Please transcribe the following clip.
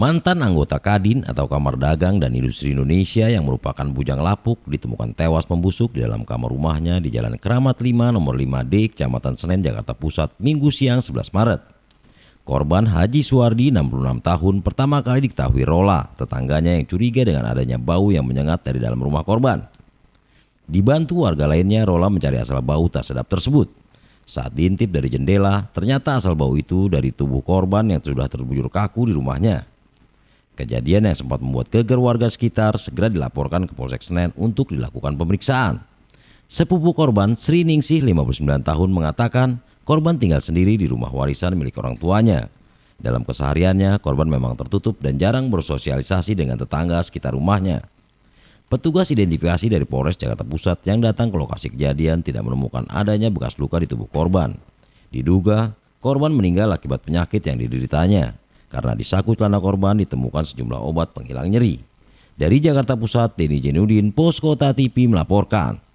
Mantan anggota Kadin atau Kamar Dagang dan Industri Indonesia yang merupakan bujang lapuk ditemukan tewas membusuk di dalam kamar rumahnya di Jalan Keramat 5 nomor 5D, Kecamatan Senen, Jakarta Pusat, Minggu siang 11 Maret. Korban Haji Suwardi, 66 tahun, pertama kali diketahui Rola, tetangganya yang curiga dengan adanya bau yang menyengat dari dalam rumah korban. Dibantu warga lainnya, Rola mencari asal bau tak sedap tersebut. Saat diintip dari jendela, ternyata asal bau itu dari tubuh korban yang sudah terbujur kaku di rumahnya. Kejadian yang sempat membuat geger warga sekitar segera dilaporkan ke Polsek Senen untuk dilakukan pemeriksaan. Sepupu korban Sri Ningsih 59 tahun mengatakan korban tinggal sendiri di rumah warisan milik orang tuanya. Dalam kesehariannya, korban memang tertutup dan jarang bersosialisasi dengan tetangga sekitar rumahnya. Petugas identifikasi dari Polres Jakarta Pusat yang datang ke lokasi kejadian tidak menemukan adanya bekas luka di tubuh korban. Diduga, korban meninggal akibat penyakit yang dideritanya. Karena di saku celana korban ditemukan sejumlah obat penghilang nyeri. Dari Jakarta Pusat, Denny Jenudin, Posko Tati melaporkan.